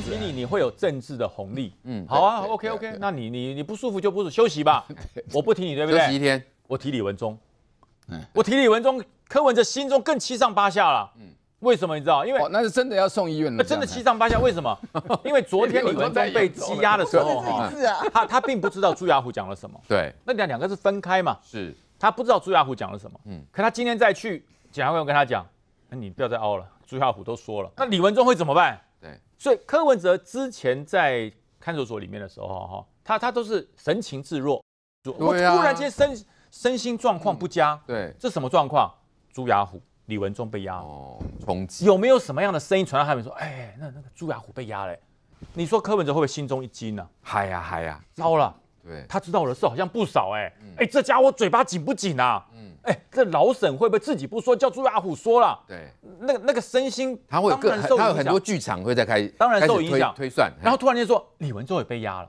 提你你会有政治的红利，嗯，好啊，OK OK，那你你你不舒服就不是休息吧，我不提你对不对？休息一天，我提李文忠，嗯，我提李文忠，柯文哲心中更七上八下了，嗯，为什么你知道？因为那是真的要送医院了，真的七上八下，为什么？因为昨天李文忠被羁押的时候，他他并不知道朱亚虎讲了什么，对，那两两个是分开嘛，是他不知道朱亚虎讲了什么，嗯，可他今天再去检察官跟他讲，那你不要再凹了，朱亚虎都说了，那李文忠会怎么办？对，所以柯文哲之前在看守所里面的时候，哈，他他都是神情自若。我突然间身身心状况不佳。对。这什么状况？朱亚虎、李文忠被压了。哦。冲击。有没有什么样的声音传到他们说：“哎，那那个朱亚虎被押了。你说柯文哲会不会心中一惊呢？嗨呀嗨呀，糟了。对他知道的事好像不少哎，哎，这家伙嘴巴紧不紧啊？嗯，哎，这老沈会不会自己不说，叫朱亚虎说了？对，那个那个身心，他会各，他有很多剧场会在开，当然受影响，推算，然后突然间说李文忠也被压了，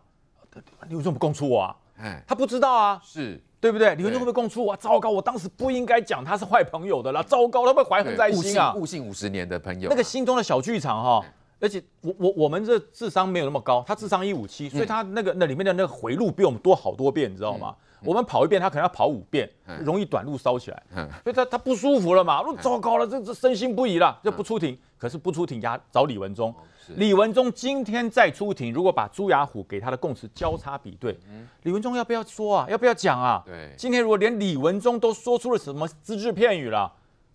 李文忠不供出我啊？哎，他不知道啊，是对不对？李文忠会不会供出我？糟糕，我当时不应该讲他是坏朋友的了，糟糕，他会不怀恨在心啊？悟性，悟性五十年的朋友，那个心中的小剧场哈。而且我我我们这智商没有那么高，他智商一五七，所以他那个那里面的那个回路比我们多好多遍，你知道吗？我们跑一遍，他可能要跑五遍，容易短路烧起来。嗯，所以他他不舒服了嘛，说糟糕了，这这深信不疑了，就不出庭。可是不出庭，压找李文忠。李文忠今天再出庭，如果把朱雅虎给他的供词交叉比对，李文忠要不要说啊？要不要讲啊？对，今天如果连李文忠都说出了什么只字片语了。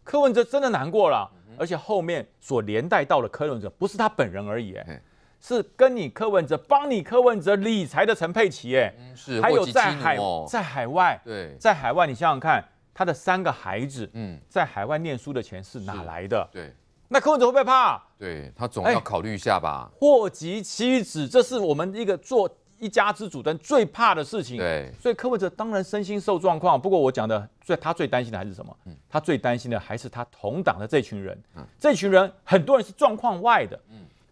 柯文哲真的难过了，而且后面所连带到的柯文哲不是他本人而已，是跟你柯文哲帮你柯文哲理财的陈佩琪，哎，是，还有在海在海外，对，在海外你想想看，他的三个孩子，嗯，在海外念书的钱是哪来的？对，那柯文哲会不会怕？对他总要考虑一下吧。祸及妻子，这是我们一个做。一家之主，但最怕的事情，对，所以柯文哲当然身心受状况。不过我讲的最，他最担心的还是什么？他最担心的还是他同党的这群人，这群人很多人是状况外的，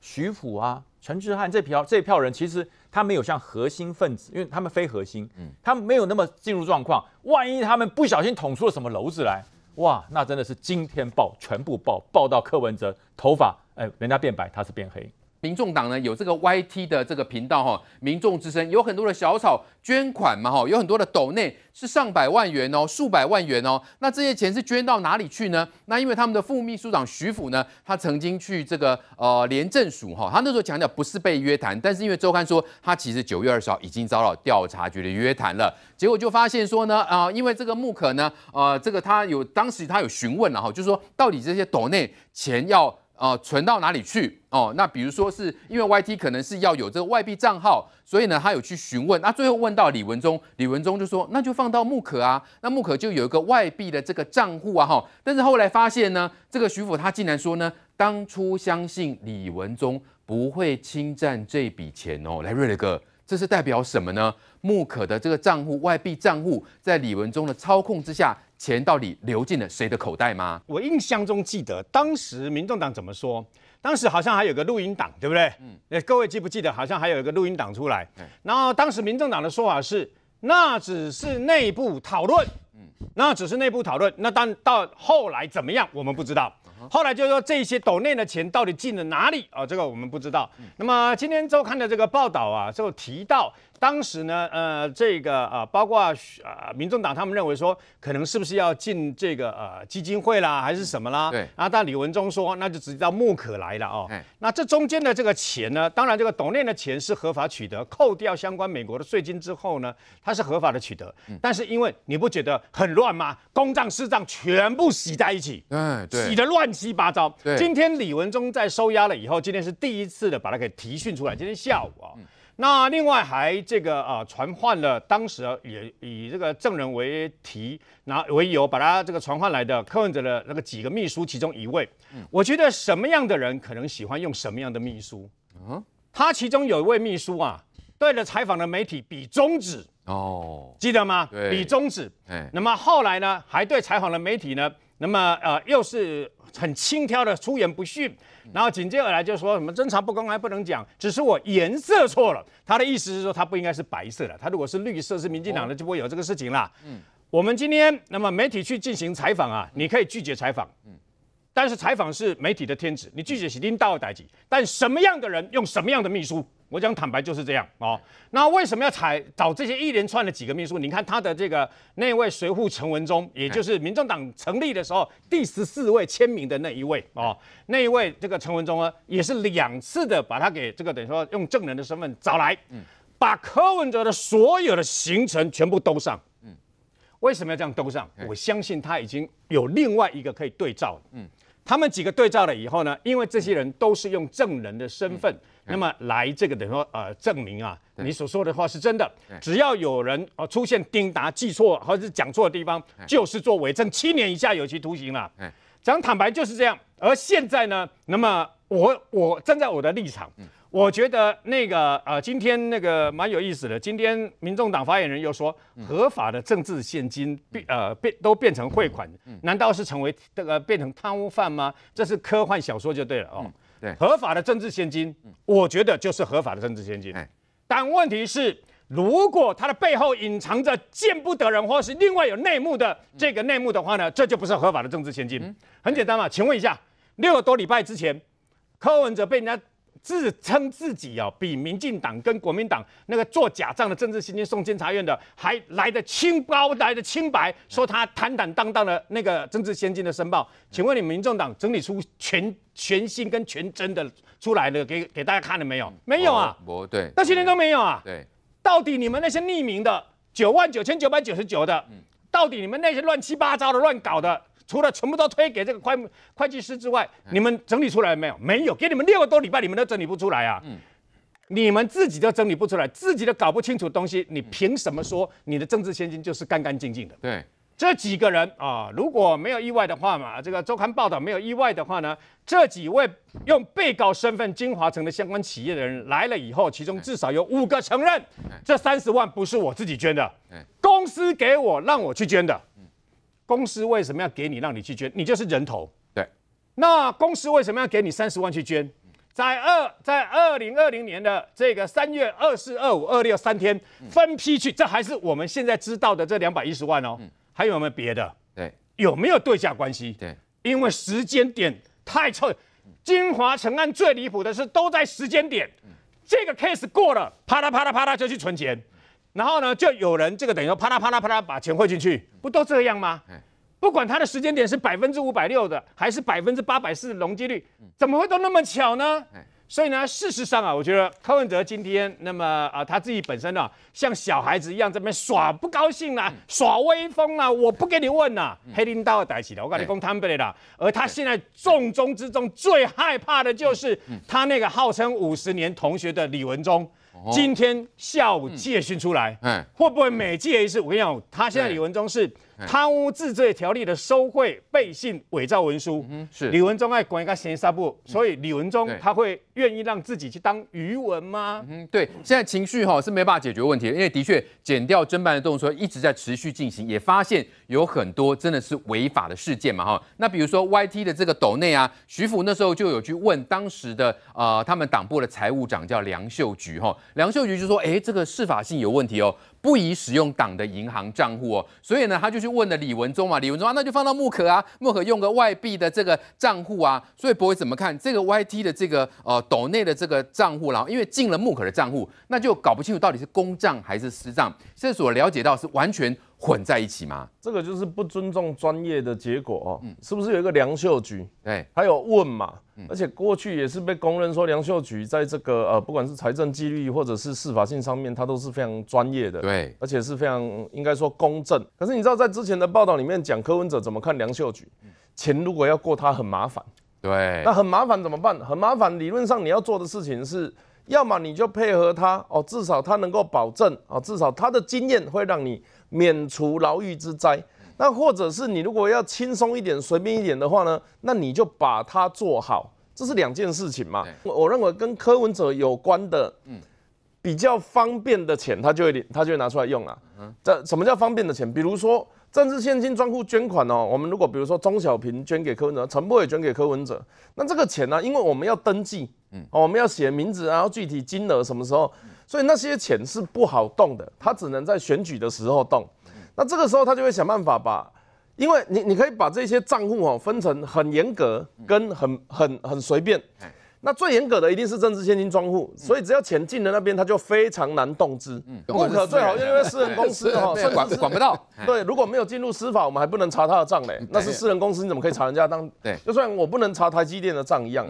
徐府啊、陈志汉这票这票人，其实他没有像核心分子，因为他们非核心，他们没有那么进入状况。万一他们不小心捅出了什么篓子来，哇，那真的是惊天爆，全部爆爆到柯文哲头发，哎，人家变白，他是变黑。民众党呢有这个 YT 的这个频道哈，民众之声有很多的小草捐款嘛哈，有很多的斗内是上百万元哦，数百万元哦，那这些钱是捐到哪里去呢？那因为他们的副秘书长徐府呢，他曾经去这个呃廉政署哈，他那时候强调不是被约谈，但是因为周刊说他其实九月二十号已经遭到调查局的约谈了，结果就发现说呢啊，因为这个木可呢，呃这个他有当时他有询问了哈，就是说到底这些斗内钱要。哦，存到哪里去？哦，那比如说是因为 Y T 可能是要有这个外币账号，所以呢，他有去询问。那最后问到李文忠，李文忠就说，那就放到木可啊。那木可就有一个外币的这个账户啊，哈。但是后来发现呢，这个徐福他竟然说呢，当初相信李文忠不会侵占这笔钱哦。来，瑞雷哥，这是代表什么呢？木可的这个账户外币账户，在李文忠的操控之下。钱到底流进了谁的口袋吗？我印象中记得当时民众党怎么说？当时好像还有个录音档，对不对？嗯，哎，各位记不记得？好像还有一个录音档出来。然后当时民进党的说法是，那只是内部讨论。嗯，那只是内部讨论。那但到后来怎么样？我们不知道。后来就是说这些斗内的钱到底进了哪里啊？这个我们不知道。那么今天周刊的这个报道啊，就提到。当时呢，呃，这个啊，包括呃，民众党他们认为说，可能是不是要进这个呃基金会啦，还是什么啦？对。啊，但李文忠说，那就直接到木可来了哦。那这中间的这个钱呢，当然这个董念的钱是合法取得，扣掉相关美国的税金之后呢，它是合法的取得。嗯。但是因为你不觉得很乱吗？公账私账全部洗在一起。哎。洗的乱七八糟。今天李文忠在收押了以后，今天是第一次的把它给提讯出来。今天下午啊。嗯。那另外还这个啊传唤了当时啊也以这个证人为题拿为由把他这个传唤来的柯文哲的那个几个秘书其中一位，我觉得什么样的人可能喜欢用什么样的秘书啊？他其中有一位秘书啊，对着采访的媒体比中指哦，记得吗？比中指。哎，那么后来呢，还对采访的媒体呢？那么呃，又是很轻佻的出言不逊，然后紧接而来就说什么侦查不公开不能讲，只是我颜色错了。他的意思是说，他不应该是白色的，他如果是绿色是民进党的，就不会有这个事情啦。嗯，我们今天那么媒体去进行采访啊，你可以拒绝采访。嗯。但是采访是媒体的天职，你拒绝是拎到代鸡。但什么样的人用什么样的秘书，我讲坦白就是这样哦。那为什么要采找这些一连串的几个秘书？你看他的这个那位随扈陈文忠，也就是民进党成立的时候第十四位签名的那一位哦，那一位这个陈文忠呢，也是两次的把他给这个等于说用证人的身份找来，嗯，把柯文哲的所有的行程全部兜上，为什么要这样兜上？我相信他已经有另外一个可以对照，嗯。他们几个对照了以后呢，因为这些人都是用证人的身份，那么来这个等于说呃证明啊，你所说的话是真的。只要有人哦出现丁答记错或者讲错的地方，就是做伪证，七年以下有期徒刑了。讲坦白就是这样。而现在呢，那么我我站在我的立场。我觉得那个呃，今天那个蛮有意思的。今天民众党发言人又说，合法的政治现金变呃变都变成汇款，难道是成为这个变成贪污犯吗？这是科幻小说就对了哦。对，合法的政治现金，我觉得就是合法的政治现金。哎，但问题是，如果它的背后隐藏着见不得人，或是另外有内幕的这个内幕的话呢，这就不是合法的政治现金。很简单嘛，请问一下，六个多礼拜之前，柯文哲被人家。自称自己哦，比民进党跟国民党那个做假账的政治先进送监察院的还来得清包来得清白，说他坦坦荡荡的那个政治先进的申报，请问你民众党整理出全全新跟全真的出来的给给大家看了没有？没有啊？对，那些人都没有啊？对，到底你们那些匿名的九万九千九百九十九的，到底你们那些乱七八糟的乱搞的？除了全部都推给这个会会计师之外，你们整理出来了没有？没有，给你们六个多礼拜，你们都整理不出来啊！嗯，你们自己都整理不出来，自己都搞不清楚东西，你凭什么说你的政治现金就是干干净净的？对，这几个人啊，如果没有意外的话嘛，这个周刊报道没有意外的话呢，这几位用被告身份，金华城的相关企业的人来了以后，其中至少有五个承认，这三十万不是我自己捐的，公司给我让我去捐的。公司为什么要给你让你去捐？你就是人头。对，那公司为什么要给你三十万去捐？在二在二零二零年的这个三月二四二五二六三天分批去，这还是我们现在知道的这两百一十万哦。还有没有别的？对，有没有对价关系？对，因为时间点太凑。金华城案最离谱的是都在时间点，这个 case 过了，啪嗒啪嗒啪嗒就去存钱。然后呢，就有人这个等于说啪啦啪啦啪啦把钱汇进去，不都这样吗？不管他的时间点是百分之五百六的，还是百分之八百四的容积率，怎么会都那么巧呢？所以呢，事实上啊，我觉得柯文哲今天那么啊，他自己本身呢，像小孩子一样这边耍不高兴啊，耍威风啊，我不给你问啊，黑林道的代起来，我跟你讲摊不来了。而他现在重中之重、最害怕的就是他那个号称五十年同学的李文忠。今天下午戒训出来，会不会每戒一次？我跟你讲，他现在李文忠是。贪污治罪条例的收贿、背信、伪造文书，是李文忠爱管一个刑事部，所以李文忠他会愿意让自己去当余文吗？嗯，对，现在情绪哈是没办法解决问题的，因为的确减掉侦办的动作一直在持续进行，也发现有很多真的是违法的事件嘛哈。那比如说 Y T 的这个斗内啊，徐福那时候就有去问当时的呃他们党部的财务长叫梁秀菊哈，梁秀菊就说，哎，这个释法性有问题哦。不宜使用党的银行账户哦，所以呢，他就去问了李文忠嘛，李文忠啊，那就放到木可啊，木可用个外币的这个账户啊，所以不会怎么看这个 Y T 的这个呃斗内的这个账户然后因为进了木可的账户，那就搞不清楚到底是公账还是私账，这所了解到是完全。混在一起吗？这个就是不尊重专业的结果哦。嗯，是不是有一个梁秀菊？哎，还有问嘛？嗯，而且过去也是被公认说梁秀菊在这个呃，不管是财政纪律或者是司法性上面，他都是非常专业的。对，而且是非常应该说公正。可是你知道，在之前的报道里面讲柯文哲怎么看梁秀菊？钱如果要过他很麻烦。对，那很麻烦怎么办？很麻烦，理论上你要做的事情是，要么你就配合他哦，至少他能够保证啊，至少他的经验会让你。免除牢狱之灾，那或者是你如果要轻松一点、随便一点的话呢，那你就把它做好，这是两件事情嘛。我认为跟柯文哲有关的，嗯，比较方便的钱，他就会他就会拿出来用啊。这什么叫方便的钱？比如说政治现金专户捐款哦，我们如果比如说钟小平捐给柯文哲，陈波也捐给柯文哲，那这个钱呢，因为我们要登记，嗯，我们要写名字，然后具体金额什么时候？所以那些钱是不好动的，他只能在选举的时候动。那这个时候他就会想办法把，因为你你可以把这些账户哦分成很严格跟很很很随便。那最严格的一定是政治现金专户，所以只要钱进了那边，他就非常难动之。嗯，不可最好因为私人公司哈，管管不到。对，如果没有进入司法，我们还不能查他的账嘞。那是私人公司，你怎么可以查人家账？对，就算我不能查台积电的账一样。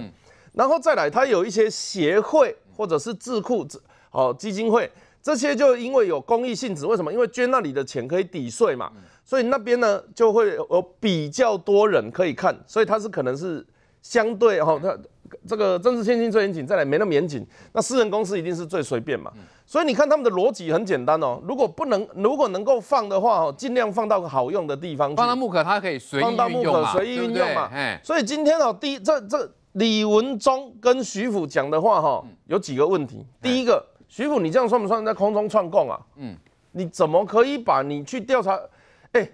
然后再来，他有一些协会或者是智库。哦，基金会这些就因为有公益性质，为什么？因为捐那里的钱可以抵税嘛，所以那边呢就会有比较多人可以看，所以它是可能是相对哈，它这个政治献金最严谨，再来没那么严谨，那私人公司一定是最随便嘛。所以你看他们的逻辑很简单哦，如果不能，如果能够放的话哦，尽量放到好用的地方。放到木可，它可以随意放到木可随意运用嘛，所以今天哦，第一这这李文忠跟徐福讲的话哈，有几个问题，第一个。徐府，你这样算不算在空中串供啊？嗯，你怎么可以把你去调查？哎，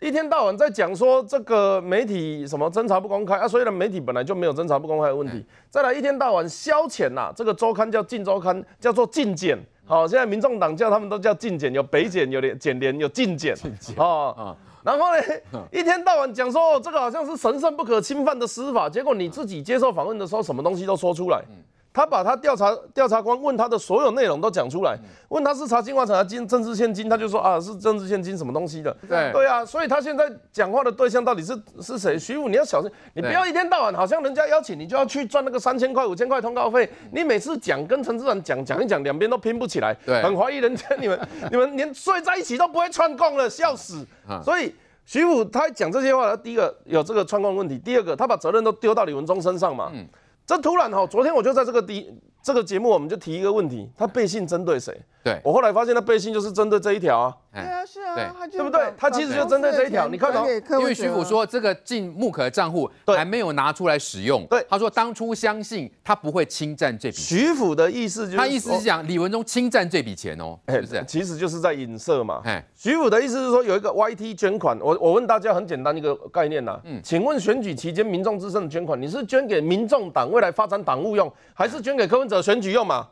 一天到晚在讲说这个媒体什么侦查不公开啊？所以呢，媒体本来就没有侦查不公开的问题。再来，一天到晚消遣呐，这个周刊叫禁周刊，叫做禁检。好，现在民众党叫他们都叫禁检，有北检，有检联，有禁检。禁检啊，然后呢，一天到晚讲说这个好像是神圣不可侵犯的司法，结果你自己接受访问的时候，什么东西都说出来。他把他调查调查官问他的所有内容都讲出来，问他是查金华厂金政治现金，他就说啊是政治现金什么东西的。对对啊，所以他现在讲话的对象到底是是谁？徐武，你要小心，你不要一天到晚好像人家邀请你就要去赚那个三千块五千块通告费。你每次讲跟陈市长讲讲一讲，两边都拼不起来。很怀疑人家你们 你们连睡在一起都不会串供了，笑死。所以徐武他讲这些话，他第一个有这个串供问题，第二个他把责任都丢到李文忠身上嘛。这突然哈，昨天我就在这个地这个节目我们就提一个问题，他背信针对谁？对我后来发现他背信就是针对这一条啊。对啊，是啊，对，对不对？他其实就针对这一条。你看，到，因为徐府说这个进木可的账户还没有拿出来使用。对，他说当初相信他不会侵占这笔。徐府的意思，就是，他意思是讲李文忠侵占这笔钱哦，是不是？其实就是在影射嘛。哎，徐府的意思是说有一个 YT 捐款，我我问大家很简单一个概念呐，嗯，请问选举期间民众之声的捐款，你是捐给民众党未来发展党务用，还是捐给柯文？的选举用嘛？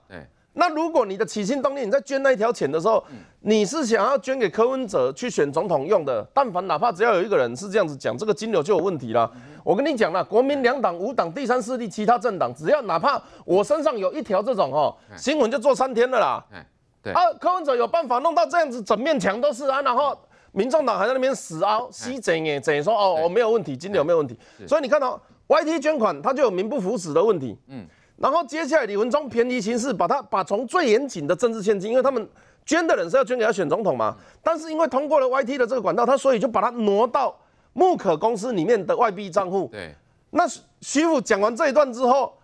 那如果你的起心动念你在捐那一条钱的时候，你是想要捐给柯文哲去选总统用的？但凡哪怕只要有一个人是这样子讲，这个金流就有问题了。我跟你讲了，国民两党五党第三势力其他政党，只要哪怕我身上有一条这种哦，新闻，就做三天了啦。对啊，柯文哲有办法弄到这样子，整面墙都是啊。然后民众党还在那边死凹西整耶，整说哦我没有问题，金流没有问题。所以你看到 Y T 捐款，它就有名不符实的问题。嗯。然后接下来，李文忠便宜行事，把他把从最严谨的政治现金，因为他们捐的人是要捐给他选总统嘛，但是因为通过了 Y T 的这个管道，他所以就把它挪到木可公司里面的外币账户。对，那徐福讲完这一段之后，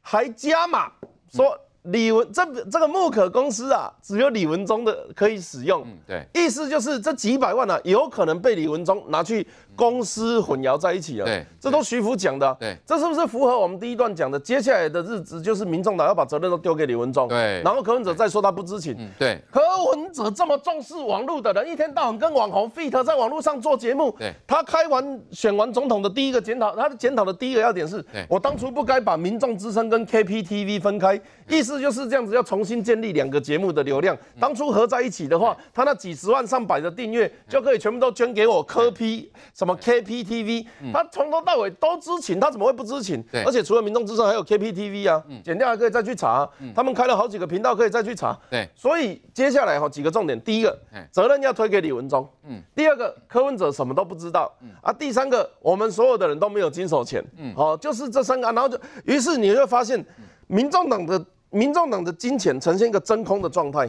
还加码说李文这这个木可公司啊，只有李文忠的可以使用。对，意思就是这几百万呢，有可能被李文忠拿去。公司混淆在一起了，对，这都徐福讲的，对，这是不是符合我们第一段讲的？接下来的日子就是民众党要把责任都丢给李文忠，对，然后柯文哲再说他不知情，对，柯文哲这么重视网络的人，一天到晚跟网红 fit 在网络上做节目，对，他开完选完总统的第一个检讨，他的检讨的第一个要点是我当初不该把民众之声跟 K P T V 分开，意思就是这样子，要重新建立两个节目的流量，当初合在一起的话，他那几十万上百的订阅就可以全部都捐给我柯批。什么 KPTV，他从头到尾都知情，他怎么会不知情？而且除了民众之声，还有 KPTV 啊，剪掉还可以再去查，他们开了好几个频道可以再去查。所以接下来哈几个重点，第一个责任要推给李文忠，嗯，第二个柯文哲什么都不知道，嗯啊，第三个我们所有的人都没有经手钱，嗯，好，就是这三个，然后就于是你会发现，民众党的民众党的金钱呈现一个真空的状态，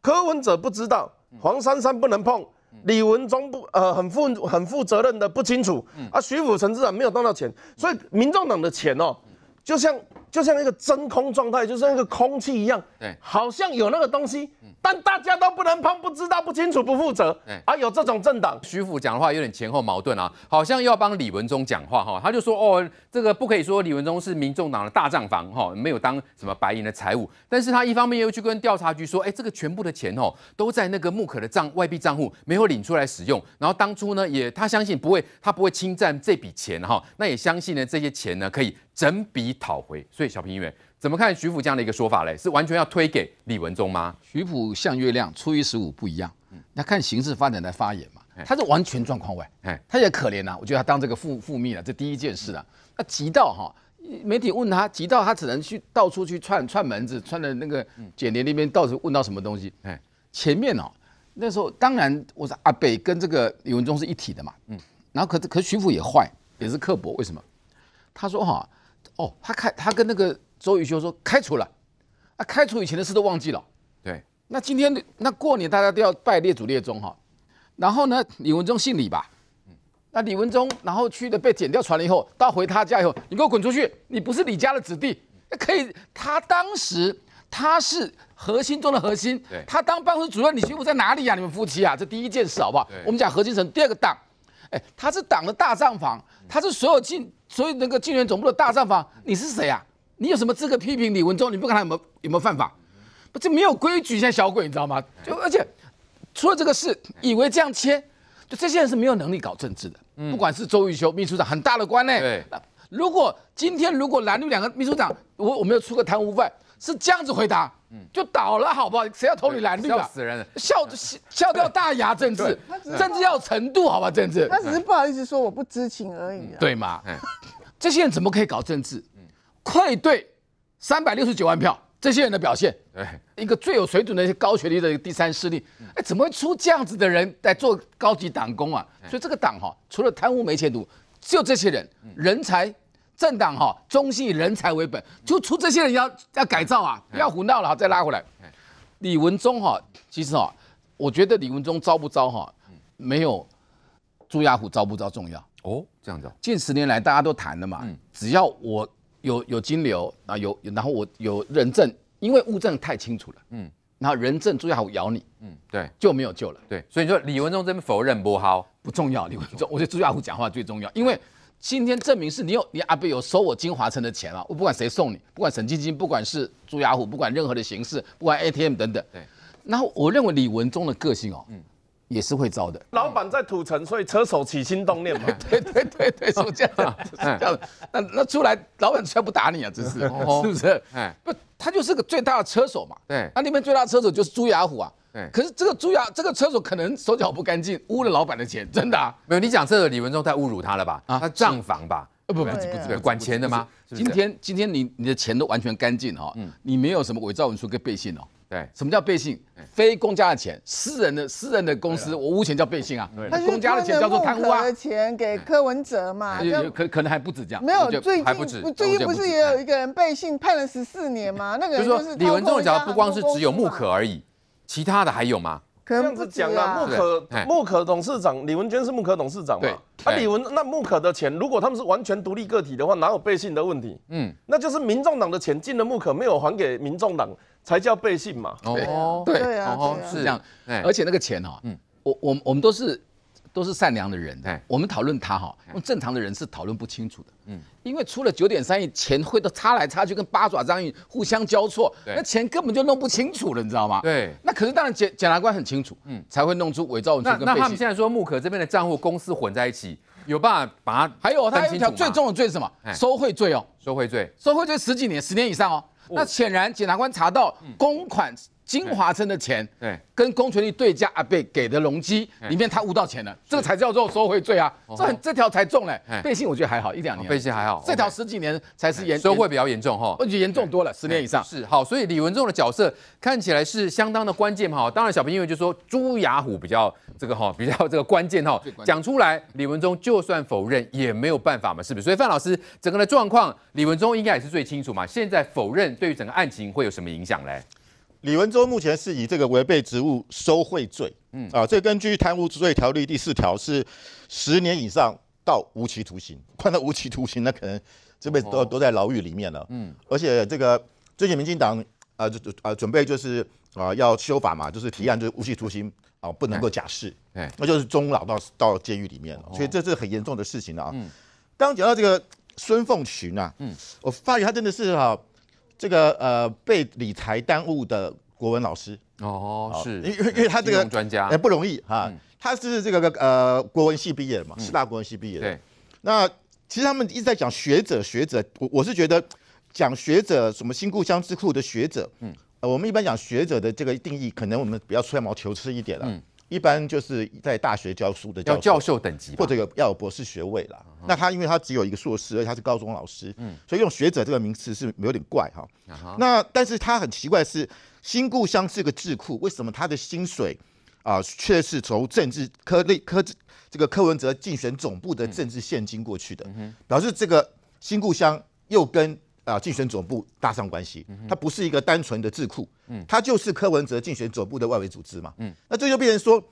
柯文哲不知道，黄珊珊不能碰。李文忠不呃很负很负责任的不清楚，啊徐辅成市长没有赚到钱，所以民众党的钱哦，就像。就像一个真空状态，就像一个空气一样，好像有那个东西，但大家都不能碰，不知道、不清楚、不负责，啊，有这种政党，徐福讲的话有点前后矛盾啊，好像要帮李文忠讲话哈，他就说哦，这个不可以说李文忠是民众党的大账房哈，没有当什么白银的财务，但是他一方面又去跟调查局说，哎，这个全部的钱哦都在那个木可的账外币账户没有领出来使用，然后当初呢也他相信不会，他不会侵占这笔钱哈，那也相信呢这些钱呢可以。整笔讨回，所以小平议员怎么看徐府这样的一个说法嘞？是完全要推给李文忠吗？徐府像月亮初一十五不一样，嗯，那看形势发展的发言嘛，他是完全状况外，他也可怜呐，我觉得他当这个副副秘了，这第一件事啊。他急到哈，媒体问他急到他只能去到处去串串门子，串的那个简碟那边到处问到什么东西？前面哦，那时候当然我说阿北跟这个李文忠是一体的嘛，嗯，然后可可徐府也坏，也是刻薄，为什么？他说哈。哦，他开，他跟那个周宇修说开除了，啊，开除以前的事都忘记了。对，那今天那过年大家都要拜列祖列宗哈，然后呢，李文忠姓李吧？嗯，那李文忠然后去的被剪掉船了以后，到回他家以后，你给我滚出去，你不是李家的子弟，可以。他当时他是核心中的核心，他当办公室主任，你媳妇在哪里呀？你们夫妻啊，这第一件事好不好？我们讲核心层，第二个党，哎，他是党的大账房，他是所有进。所以那个竞选总部的大账房，你是谁啊？你有什么资格批评李文忠？你不看他有没有有没有犯法？不，这没有规矩，像在小鬼你知道吗？就而且出了这个事，以为这样签，就这些人是没有能力搞政治的。不管是周玉修秘书长，很大的官呢。如果今天如果蓝绿两个秘书长，我我们要出个贪污犯，是这样子回答。就倒了好不好？谁要投你蓝绿啊？笑死人，笑笑掉大牙。政治，政治要程度好吧？政治，他只是不好意思说我不知情而已。对嘛？这些人怎么可以搞政治？愧对三百六十九万票，这些人的表现。一个最有水准的、高学历的第三势力，哎，怎么会出这样子的人在做高级党工啊？所以这个党哈，除了贪污没前途，只有这些人，人才。政党哈中西以人才为本，就出这些人要要改造啊，不要胡闹了，再拉回来。李文忠哈，其实哈，我觉得李文忠招不招哈，没有朱亚虎招不招重要哦。这样子，近十年来大家都谈了嘛，只要我有有金流，然有然后我有人证，因为物证太清楚了，嗯，然后人证朱亚虎咬你，嗯，对，就没有救了，对。所以说李文忠这边否认不好，不重要。李文忠，我觉得朱亚虎讲话最重要，因为。今天证明是你有你阿贝有收我金华城的钱了，我不管谁送你，不管沈晶晶，不管是朱雅虎，不管任何的形式，不管 ATM 等等。对，后我认为李文忠的个性哦，嗯，也是会遭的。老板在土城，所以车手起心动念嘛。对对对对，是这样。嗯，那那出来，老板出来不打你啊？这是是不是？哎，不，他就是个最大的车手嘛。对，那那边最大的车手就是朱雅虎啊。可是这个朱牙，这个车主可能手脚不干净，污了老板的钱，真的？没有，你讲这个李文忠太侮辱他了吧？啊，他账房吧？呃，不不不，管钱的吗？今天今天你你的钱都完全干净哈，你没有什么伪造文书跟背信哦。对，什么叫背信？非公家的钱，私人的私人的公司，我污钱叫背信啊。他公家的钱叫做贪污啊。钱给柯文哲嘛？可可能还不止这样，没有，最近还不止，最近不是也有一个人背信判了十四年吗？那个人就是李文忠，只要不光是只有木可而已。其他的还有吗？可能子讲啊，木可木可董事长李文娟是木可董事长嘛？啊，李文那木可的钱，如果他们是完全独立个体的话，哪有背信的问题？嗯，那就是民众党的钱进了木可，没有还给民众党，才叫背信嘛。哦，对啊，是这样。而且那个钱哈，嗯，我我我们都是。都是善良的人，对，我们讨论他哈，用正常的人是讨论不清楚的，嗯，因为出了九点三亿钱会都插来插去，跟八爪章鱼互相交错，那钱根本就弄不清楚了，你知道吗？对，那可是当然检检察官很清楚，嗯，才会弄出伪造文件跟那他们现在说木可这边的账户公司混在一起，有办法把它还有他有一条最重的罪是什么？收贿罪哦，收贿罪，收贿罪十几年十年以上哦。那显然检察官查到公款。金华村的钱，对，跟公权力对价阿贝给的容积里面他悟到钱了，这个才叫做受贿罪啊，这很这条才重嘞。背信我觉得还好，一两年。背信还好，这条十几年才是严，收贿比较严重哈，我觉得严重多了，十年以上。是，好，所以李文忠的角色看起来是相当的关键哈。当然，小平因为就说朱雅虎比较这个哈，比较这个关键哈，讲出来李文忠就算否认也没有办法嘛，是不是？所以范老师整个的状况，李文忠应该也是最清楚嘛。现在否认对于整个案情会有什么影响嘞？李文忠目前是以这个违背职务收贿罪，嗯啊，这根据贪污罪条例第四条是十年以上到无期徒刑，判 到无期徒刑，那可能这辈子都都在牢狱里面了，嗯，而且这个最近民进党啊，就就啊准备就是啊要修法嘛，就是提案就是无期徒刑啊不能够假释，哎，那就是终老到到监狱里面了，所以这是很严重的事情了啊。刚讲到这个孙凤群啊，嗯，我发觉他真的是哈。这个呃被理财耽误的国文老师哦，是，因为因为他这个专家哎不容易哈，他是这个呃国文系毕业嘛，师大国文系毕业，对。那其实他们一直在讲学者学者，我我是觉得讲学者什么新故乡智库的学者，嗯，呃我们一般讲学者的这个定义，可能我们比较吹毛求疵一点了，嗯，一般就是在大学教书的，叫教授等级或者有要有博士学位了。那他因为他只有一个硕士，而且他是高中老师，所以用学者这个名词是有点怪哈。那但是他很奇怪是新故乡是个智库，为什么他的薪水啊却是从政治科内科这个柯文哲竞选总部的政治现金过去的？表示这个新故乡又跟啊竞选总部搭上关系，他不是一个单纯的智库，他就是柯文哲竞选总部的外围组织嘛。那这就变成说。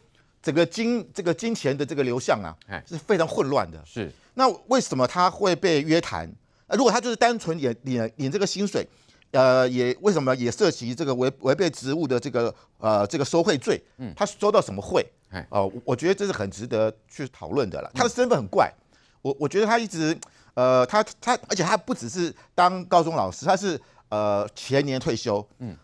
整个金这个金钱的这个流向啊，是非常混乱的。是，那为什么他会被约谈？呃，如果他就是单纯也领领这个薪水，呃，也为什么也涉及这个违违背职务的这个呃这个收贿罪？嗯，他收到什么贿？哎，哦，我觉得这是很值得去讨论的了。他的身份很怪，我我觉得他一直，呃，他他，而且他不只是当高中老师，他是呃前年退休，嗯，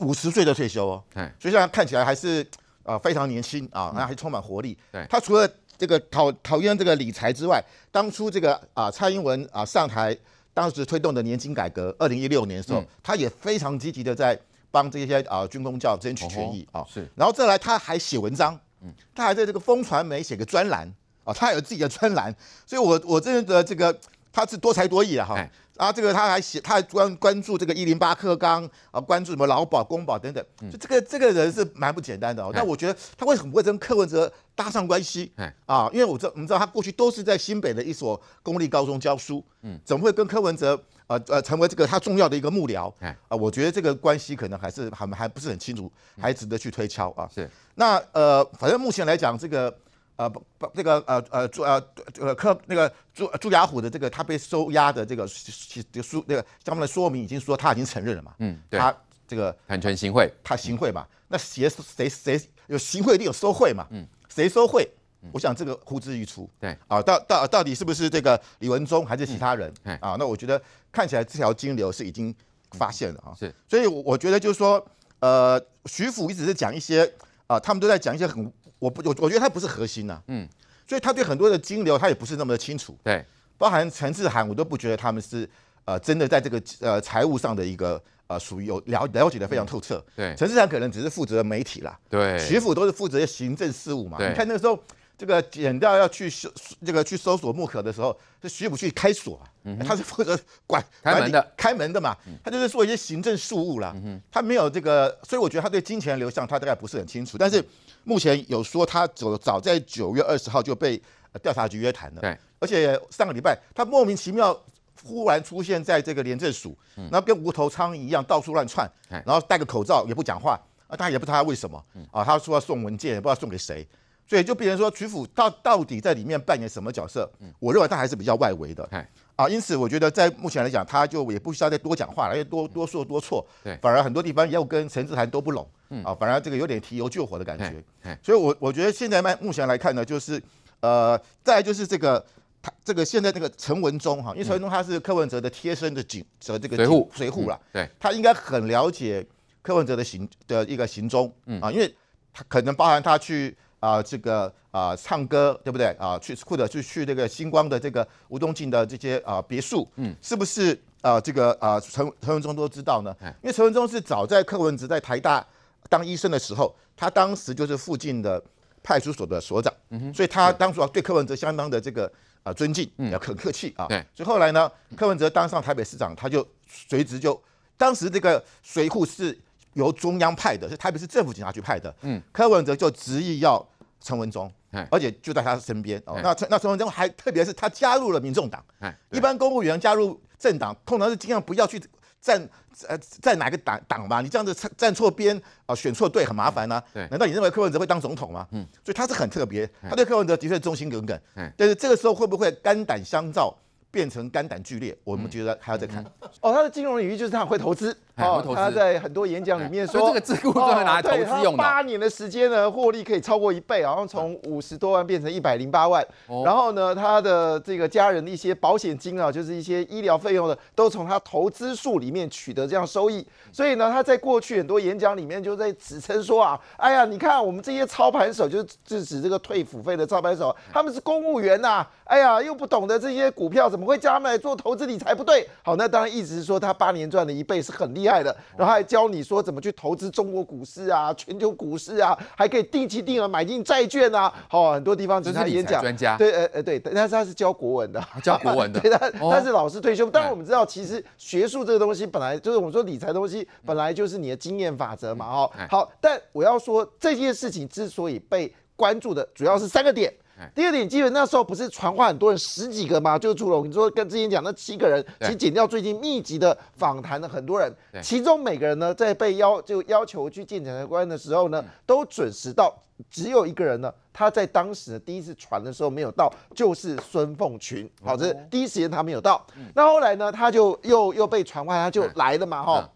五十岁的退休哦。所以现在看起来还是。啊，非常年轻啊，然后还充满活力。对他除了这个讨讨厌这个理财之外，当初这个啊蔡英文啊上台当时推动的年薪改革，二零一六年的时候，他也非常积极的在帮这些啊军工教争取权益啊。是，然后再来他还写文章，嗯，他还在这个风传媒写个专栏啊，他有自己的专栏，所以我我真的这个他是多才多艺啊哈。啊，这个他还写，他还关关注这个一零八课纲啊，关注什么劳保、公保等等，就这个这个人是蛮不简单的。哦。但我觉得他为什么会跟柯文哲搭上关系？啊，因为我知我们知道他过去都是在新北的一所公立高中教书，嗯，怎么会跟柯文哲呃呃成为这个他重要的一个幕僚？啊，我觉得这个关系可能还是还还不是很清楚，还值得去推敲啊。是，那呃，反正目前来讲，这个。呃不不这个呃呃朱呃呃科那个朱朱雅虎的这个他被收押的这个书那个相关的说明已经说他已经承认了嘛嗯，他这个坦诚行贿，他行贿嘛，那谁谁谁有行贿一定有收贿嘛嗯，谁收贿，我想这个呼之欲出对啊到到到底是不是这个李文忠还是其他人？哎啊，那我觉得看起来这条金流是已经发现了啊是，所以我觉得就是说呃徐福一直是讲一些啊他们都在讲一些很。我不，我我觉得他不是核心呐，嗯，所以他对很多的金流他也不是那么的清楚，对，包含陈志涵，我都不觉得他们是呃真的在这个呃财务上的一个呃属于有了了解的非常透彻，对，陈志涵可能只是负责媒体啦，对，徐福都是负责行政事务嘛，你看那时候这个剪掉要去搜这个去搜索木可的时候，是徐福去开锁啊，他是负责管开门的开门的嘛，他就是做一些行政事务啦，嗯哼，他没有这个，所以我觉得他对金钱流向他大概不是很清楚，但是。目前有说他早早在九月二十号就被调查局约谈了，对，而且上个礼拜他莫名其妙忽然出现在这个廉政署，那跟无头苍一样到处乱窜，然后戴个口罩也不讲话，啊，大家也不知道他为什么，啊，他说要送文件也不知道送给谁，所以就变成说曲阜到到底在里面扮演什么角色，我认为他还是比较外围的。啊，因此我觉得在目前来讲，他就也不需要再多讲话了，因为多多说多错。对，反而很多地方要跟陈志涵都不拢。嗯，啊，反而这个有点提油救火的感觉。所以我我觉得现在卖目前来看呢，就是呃，再就是这个他这个现在这个陈文忠哈，因为陈文忠他是柯文哲的贴身的警，这个随护随护了。对，他应该很了解柯文哲的行的一个行踪。嗯啊，因为他可能包含他去。啊，这个啊，唱歌对不对？啊，去或者去去这个星光的这个吴东进的这些啊别墅，嗯，是不是啊？这个啊，陈陈文忠都知道呢。因为陈文忠是早在柯文哲在台大当医生的时候，他当时就是附近的派出所的所长，嗯哼，所以他当初对柯文哲相当的这个啊尊敬，要很客气啊。对，所以后来呢，柯文哲当上台北市长，他就随之就当时这个水扈是由中央派的，是台北市政府警察局派的，嗯，柯文哲就执意要。陈文忠，而且就在他身边哦。那陈那陈文忠还，特别是他加入了民众党，一般公务员加入政党，通常是尽量不要去站，呃，站哪个党党嘛。你这样子站站错边啊，选错队很麻烦呢。对，难道你认为柯文哲会当总统吗？嗯，所以他是很特别，他对柯文哲的确忠心耿耿。但是这个时候会不会肝胆相照变成肝胆俱裂？我们觉得还要再看。哦，他的金融领域就是他会投资。哦，他在很多演讲里面说，这个自雇在拿来投资用的。八年的时间呢，获利可以超过一倍然后从五十多万变成一百零八万。然后呢，他的这个家人的一些保险金啊，就是一些医疗费用呢，都从他投资数里面取得这样收益。所以呢，他在过去很多演讲里面就在指称说啊，哎呀，你看我们这些操盘手，就是指这个退辅费的操盘手，他们是公务员呐，哎呀，又不懂得这些股票，怎么会叫他们做投资理财不对？好，那当然一直说他八年赚的一倍是很厉。厉害的，然后还教你说怎么去投资中国股市啊，全球股市啊，还可以定期定额买进债券啊，哦，很多地方只是理财专家，对，呃，呃，对，但是他是教国文的，教国文的，对他他是老师退休，但我们知道，其实学术这个东西本来就是，我们说理财东西本来就是你的经验法则嘛，哦，好，但我要说这件事情之所以被关注的，主要是三个点。第二点，基本那时候不是传话很多人十几个吗？就是除了我你说跟之前讲那七个人，其实减掉最近密集的访谈的很多人，其中每个人呢，在被邀就要求去见检察官的时候呢，都准时到。只有一个人呢，他在当时第一次传的时候没有到，就是孙凤群。好，这是第一时间他没有到。那后来呢，他就又又被传话，他就来了嘛，哈。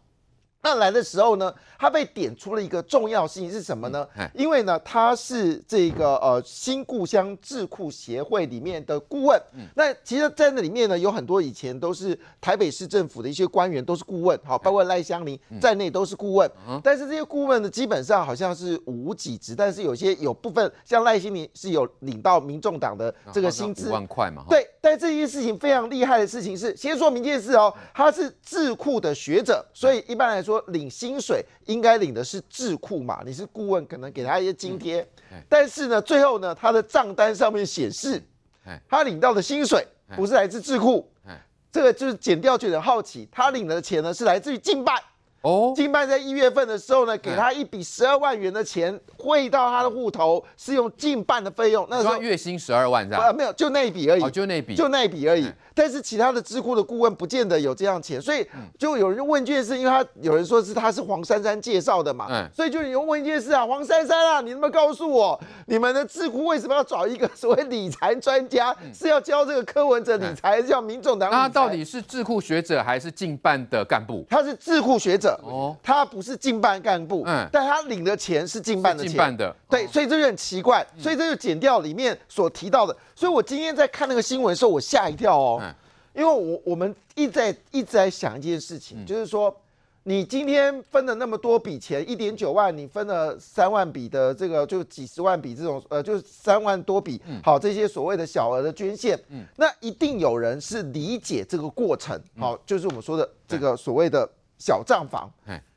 那来的时候呢，他被点出了一个重要性是什么呢？因为呢，他是这个呃新故乡智库协会里面的顾问。那其实，在那里面呢，有很多以前都是台北市政府的一些官员都是顾问，好，包括赖香林在内都是顾问。但是这些顾问呢，基本上好像是无几职，但是有些有部分像赖香林是有领到民众党的这个薪资五万块嘛？对。但这件事情非常厉害的事情是，先说明件事哦，他是智库的学者，所以一般来说领薪水应该领的是智库嘛，你是顾问可能给他一些津贴，但是呢，最后呢，他的账单上面显示，他领到的薪水不是来自智库，这个就是减掉就有好奇，他领的钱呢是来自于敬拜。哦，近半在一月份的时候呢，给他一笔十二万元的钱汇到他的户头，是用近半的费用。那时候月薪十二万这样。啊，没有，就那一笔而已。哦，就那一笔，就那一笔而已。但是其他的智库的顾问不见得有这样钱，所以就有人问这件事，因为他有人说是他是黄珊珊介绍的嘛。嗯。所以就有人问一件事啊，黄珊珊啊，你能不能告诉我，你们的智库为什么要找一个所谓理财专家，是要教这个柯文哲理财，还是要民众党？他到底是智库学者还是近半的干部？他是智库学者。哦，他不是进半干部，嗯，但他领的钱是进半的钱，进的，对，所以这就很奇怪，所以这就减掉里面所提到的。所以我今天在看那个新闻的时候，我吓一跳哦，因为我我们一直在一直在想一件事情，就是说你今天分了那么多笔钱，一点九万，你分了三万笔的这个，就几十万笔这种，呃，就是三万多笔，好，这些所谓的小额的捐献，嗯，那一定有人是理解这个过程，好，就是我们说的这个所谓的。小账房，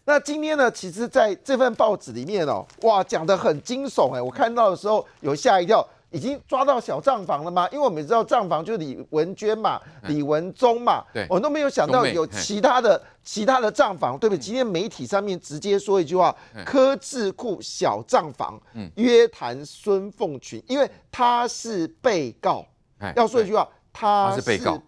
那今天呢？其实在这份报纸里面哦，哇，讲的很惊悚哎！我看到的时候有吓一跳，已经抓到小账房了吗？因为我们知道账房就是李文娟嘛、李文忠嘛，我都没有想到有其他的其他的账房，对不对？今天媒体上面直接说一句话：科智库小账房约谈孙凤群，因为他是被告。要说一句话。他是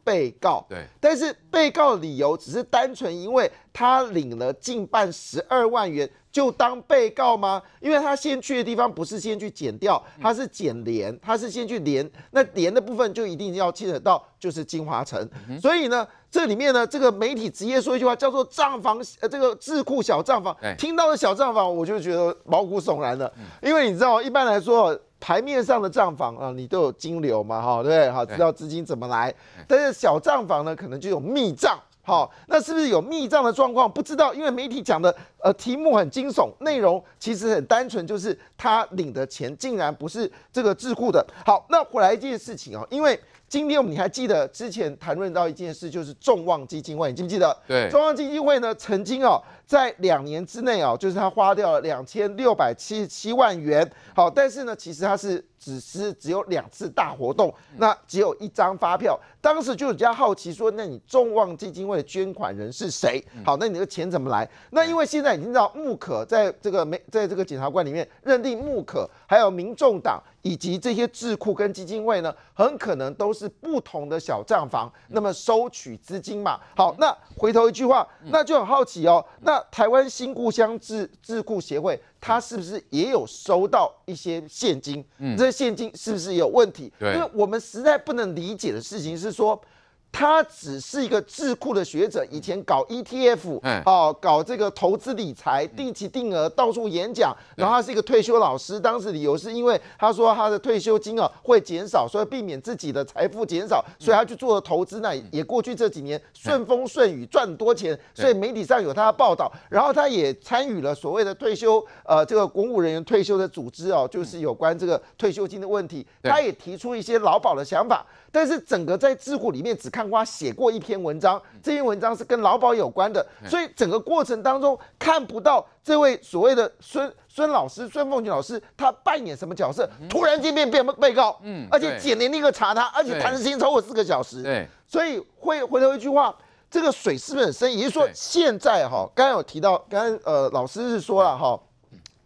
被告，对，但是被告理由只是单纯，因为他领了近半十二万元，就当被告吗？因为他先去的地方不是先去减掉，他是减连，他是先去连，那连的部分就一定要牵扯到就是金华城，所以呢。这里面呢，这个媒体直接说一句话，叫做“账房”呃，这个智库小账房，听到的小账房，我就觉得毛骨悚然了。因为你知道，一般来说，牌面上的账房啊，你都有金流嘛，哈，对不对？哈，知道资金怎么来。但是小账房呢，可能就有密账，好，那是不是有密账的状况？不知道，因为媒体讲的呃，题目很惊悚，内容其实很单纯，就是他领的钱竟然不是这个智库的。好，那回来一件事情啊，因为。今天我们你还记得之前谈论到一件事，就是众望基金会，你记不记得？对，众望基金会呢，曾经哦，在两年之内哦，就是他花掉了两千六百七十七万元。好，但是呢，其实他是只是只有两次大活动，那只有一张发票。当时就比较好奇说，那你众望基金会的捐款人是谁？好，那你的钱怎么来？那因为现在已经知道木可在这个没在这个检察官里面认定木可还有民众党。以及这些智库跟基金会呢，很可能都是不同的小账房，那么收取资金嘛。好，那回头一句话，那就很好奇哦。那台湾新故乡智智库协会，它是不是也有收到一些现金？嗯，这些现金是不是有问题？对，因为我们实在不能理解的事情是说。他只是一个智库的学者，以前搞 ETF，哦，搞这个投资理财、定期定额，到处演讲。然后他是一个退休老师，当时理由是因为他说他的退休金啊会减少，所以避免自己的财富减少，所以他去做了投资呢，也过去这几年顺风顺雨赚多钱，所以媒体上有他的报道。然后他也参与了所谓的退休，呃，这个公务人员退休的组织哦，就是有关这个退休金的问题，他也提出一些劳保的想法。但是整个在智库里面只看过写过一篇文章，这篇文章是跟劳保有关的，所以整个过程当中看不到这位所谓的孙孙老师、孙凤群老师他扮演什么角色，突然间变变被告，嗯，而且简廉立刻查他，而且谈的时间超过四个小时，对，所以会回头一句话，这个水是不是很深？也就是说现在哈，刚刚有提到，刚刚呃老师是说了哈。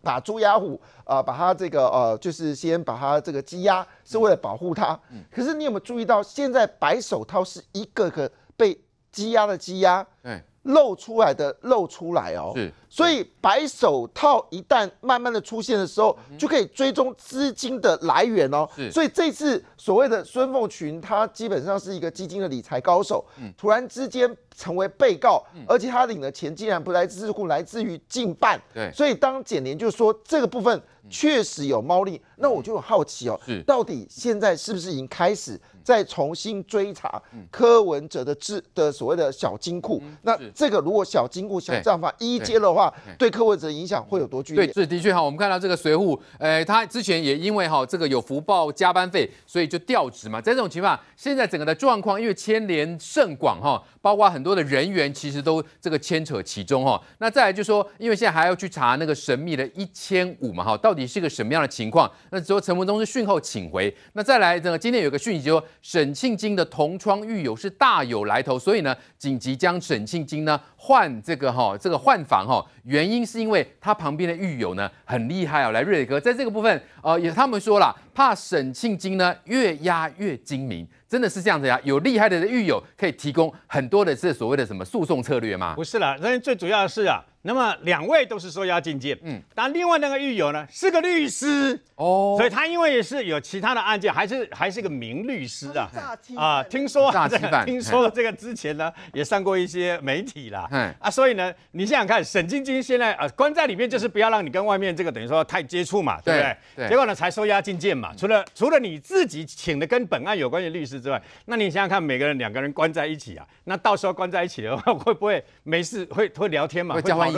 把猪压虎啊，把它这个呃，就是先把它这个鸡押，是为了保护它。可是你有没有注意到，现在白手套是一个个被鸡押的鸡押？对。露出来的，露出来哦。是，所以白手套一旦慢慢的出现的时候，就可以追踪资金的来源哦。是，所以这次所谓的孙凤群，他基本上是一个基金的理财高手，突然之间成为被告，而且他领的钱竟然不来自自雇，来自于近办。所以当检联就说这个部分。确实有猫腻，那我就很好奇哦，到底现在是不是已经开始在重新追查柯文哲的字的所谓的小金库？那这个如果小金库、小账房一揭的话，对柯文哲影响会有多剧烈？是的确哈，我们看到这个随扈，哎，他之前也因为哈这个有福报加班费，所以就调职嘛。在这种情况，现在整个的状况因为牵连甚广哈，包括很多的人员其实都这个牵扯其中哈。那再来就说，因为现在还要去查那个神秘的一千五嘛哈，到。底是个什么样的情况？那之后陈文忠是讯后请回。那再来呢？今天有个讯息说，沈庆金的同窗狱友是大有来头，所以呢，紧急将沈庆金呢换这个哈这个换房哈，原因是因为他旁边的狱友呢很厉害啊。来瑞哥，在这个部分呃，也他们说了，怕沈庆金呢越压越精明，真的是这样子呀？有厉害的狱友可以提供很多的这所谓的什么诉讼策略吗？不是啦，人最主要的是啊。那么两位都是收押禁见，嗯，但另外那个狱友呢是个律师哦，所以他因为也是有其他的案件，还是还是个名律师啊啊，听说，听说这个之前呢也上过一些媒体啦，嗯啊，所以呢你想想看，沈晶晶现在啊关在里面就是不要让你跟外面这个等于说太接触嘛，对不对？结果呢才收押禁见嘛，除了除了你自己请的跟本案有关的律师之外，那你想想看，每个人两个人关在一起啊，那到时候关在一起的话，会不会没事会会聊天嘛？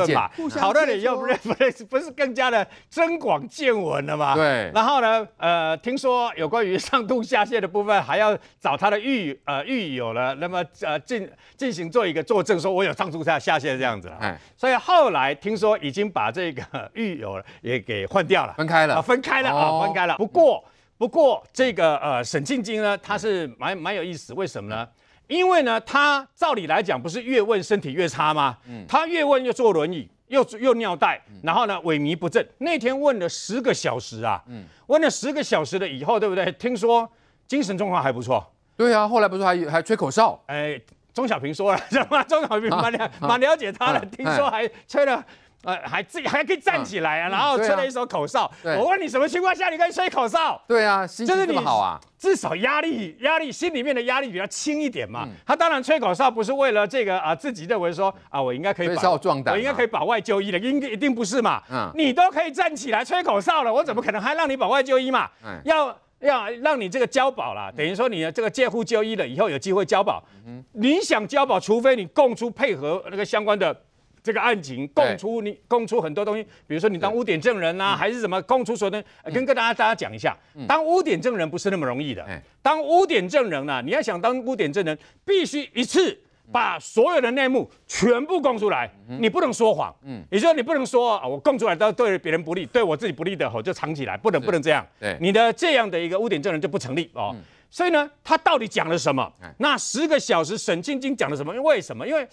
嘛，讨论你又不是不是不是更加的增广见闻了吗？对。然后呢，呃，听说有关于上吐下泻的部分，还要找他的狱呃狱友了，那么呃进进行做一个作证，说我有上吐下下泻这样子。了。哎。所以后来听说已经把这个狱友也给换掉了，分开了，分开了啊，分开了。不过不过这个呃沈庆京呢，他是蛮蛮有意思，为什么呢？因为呢，他照理来讲不是越问身体越差吗？嗯，他越问越坐轮椅，又又尿袋，然后呢萎靡不振。那天问了十个小时啊，问了十个小时了以后，对不对？听说精神状况还不错。对啊，后来不是还还吹口哨？哎，钟小平说了，什么？钟小平蛮了蛮了解他的，听说还吹了。呃，还自还可以站起来啊，然后吹了一首口哨。我问你什么情况下你可以吹口哨？对啊，心情你，好啊，至少压力压力心里面的压力比较轻一点嘛。他当然吹口哨不是为了这个啊，自己认为说啊，我应该可以，稍壮我应该可以保外就医的，应一定不是嘛。嗯，你都可以站起来吹口哨了，我怎么可能还让你保外就医嘛？嗯，要要让你这个交保啦，等于说你的这个借户就医了以后有机会交保。嗯，你想交保，除非你供出配合那个相关的。这个案情供出你供出很多东西，比如说你当污点证人呐，还是什么？供出所呢？跟跟大家大家讲一下，当污点证人不是那么容易的。当污点证人啊，你要想当污点证人，必须一次把所有的内幕全部供出来，你不能说谎，也就是你不能说啊，我供出来都对别人不利，对我自己不利的吼就藏起来，不能不能这样。对，你的这样的一个污点证人就不成立哦。所以呢，他到底讲了什么？那十个小时，沈晶晶讲了什么？为什么？因为，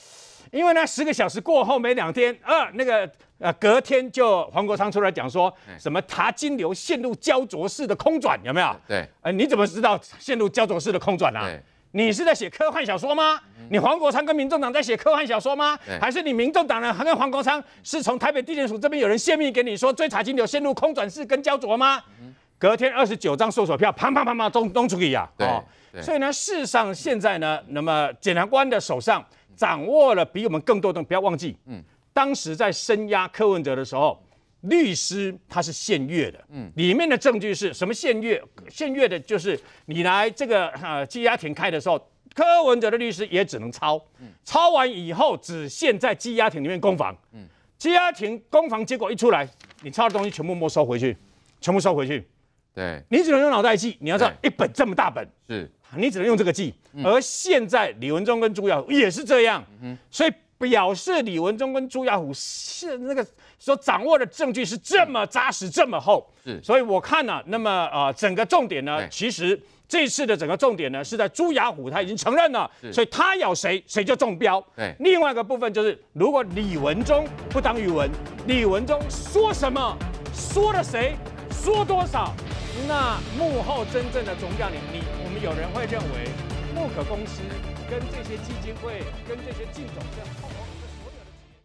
因为呢，十个小时过后没两天，呃，那个呃，隔天就黄国昌出来讲说什么查金流陷入焦灼式的空转，有没有？对，呃，你怎么知道陷入焦灼式的空转呢？你是在写科幻小说吗？你黄国昌跟民众党在写科幻小说吗？还是你民众党人跟黄国昌是从台北地检署这边有人泄密给你说追查金流陷入空转式跟焦灼吗？隔天二十九张搜索票，砰砰砰砰，都都处理啊！对，所以呢，事实上现在呢，那么检察官的手上掌握了比我们更多的。不要忘记，嗯，当时在深押柯文哲的时候，律师他是限阅的，嗯，里面的证据是什么？限阅、限阅的，就是你来这个呃羁押庭开的时候，柯文哲的律师也只能抄，抄完以后只限在羁押庭里面攻防，嗯，羁押庭攻防结果一出来，你抄的东西全部没收回去，全部收回去。对你只能用脑袋记，你要知道一本这么大本，是你只能用这个记。而现在李文忠跟朱雅虎也是这样，所以表示李文忠跟朱雅虎是那个所掌握的证据是这么扎实，这么厚。是，所以我看了，那么啊，整个重点呢，其实这次的整个重点呢是在朱雅虎，他已经承认了，所以他咬谁，谁就中标。对，另外一个部分就是如果李文忠不当语文，李文忠说什么，说了谁，说多少。那幕后真正的总教领，你我们有人会认为默可公司跟这些基金会跟这些竞走是。